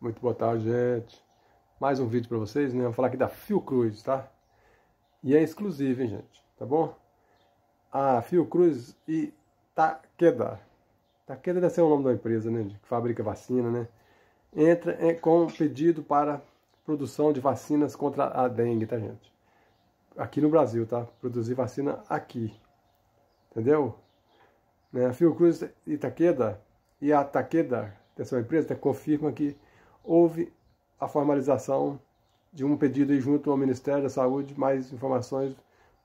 Muito boa tarde, gente. Mais um vídeo para vocês, né? Vou falar aqui da Fiocruz, tá? E é exclusivo, hein, gente? Tá bom? A Fiocruz e Takeda. Takeda deve ser o nome da empresa, né? Que fabrica vacina, né? Entra é, com pedido para produção de vacinas contra a dengue, tá, gente? Aqui no Brasil, tá? Produzir vacina aqui. Entendeu? Né? A Fiocruz e Takeda e a Takeda, dessa é empresa, até empresa, confirma que houve a formalização de um pedido junto ao Ministério da Saúde. Mais informações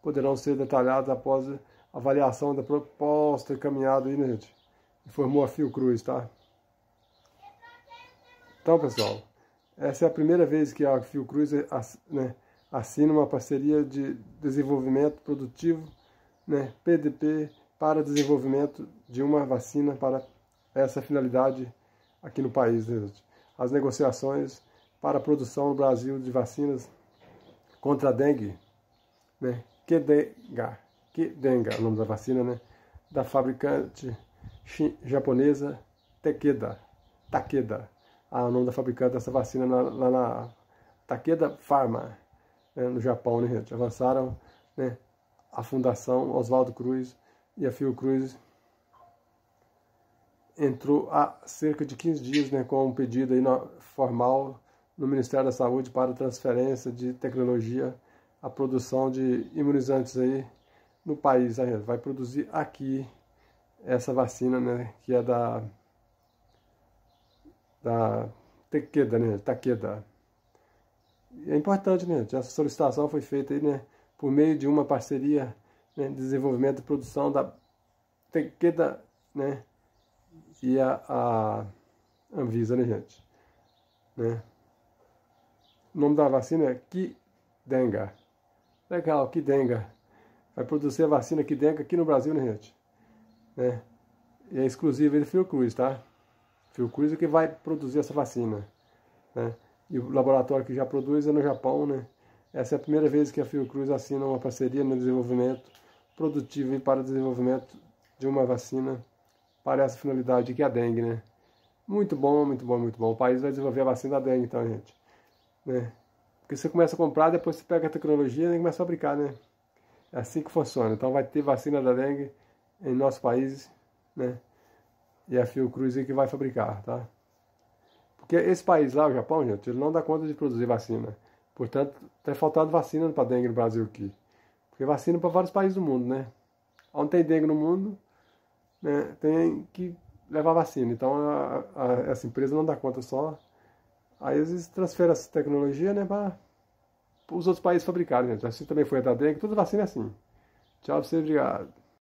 poderão ser detalhadas após a avaliação da proposta encaminhada aí, né, gente? Informou a Fiocruz, tá? Então, pessoal, essa é a primeira vez que a Fiocruz né, assina uma parceria de desenvolvimento produtivo, né, PDP, para desenvolvimento de uma vacina para essa finalidade aqui no país, né, gente? as negociações para a produção no Brasil de vacinas contra a dengue, né? Kedenga, denga, denga, o nome da vacina, né? Da fabricante japonesa Takeda, Takeda, ah, o nome da fabricante dessa vacina lá na, Takeda Pharma, né? no Japão, né, gente? Avançaram, né? A Fundação Oswaldo Cruz e a Fiocruz entrou há cerca de 15 dias né, com um pedido no, formal no Ministério da Saúde para transferência de tecnologia à produção de imunizantes aí no país. Aí vai produzir aqui essa vacina, né, que é da da Tequeda, né, Taqueda. É importante, né, essa solicitação foi feita aí, né, por meio de uma parceria né, de desenvolvimento e produção da Tequeda, né, e a, a Anvisa, né, gente? Né? O nome da vacina é Kidenga. Legal, Kidenga. Vai produzir a vacina Kidenga aqui no Brasil, né, gente? Né? E é exclusiva do Fiocruz, tá? Fiocruz é que vai produzir essa vacina, né? E o laboratório que já produz é no Japão, né? Essa é a primeira vez que a Fiocruz assina uma parceria no desenvolvimento produtivo e para o desenvolvimento de uma vacina para essa finalidade que é a dengue, né? Muito bom, muito bom, muito bom. O país vai desenvolver a vacina da dengue, então, gente. Né? Porque você começa a comprar, depois você pega a tecnologia né, e começa a fabricar, né? É assim que funciona. Então vai ter vacina da dengue em nosso país, né? E a Fiocruz é que vai fabricar, tá? Porque esse país lá, o Japão, gente, ele não dá conta de produzir vacina. Portanto, tem tá faltado vacina para dengue no Brasil aqui. Porque vacina para vários países do mundo, né? Onde tem dengue no mundo, né, tem que levar vacina. Então a, a, essa empresa não dá conta só. Aí eles transferem essa tecnologia né, para os outros países fabricarem. Né? Então, assim também foi a da dengue, toda vacina é assim. Tchau, você, obrigado.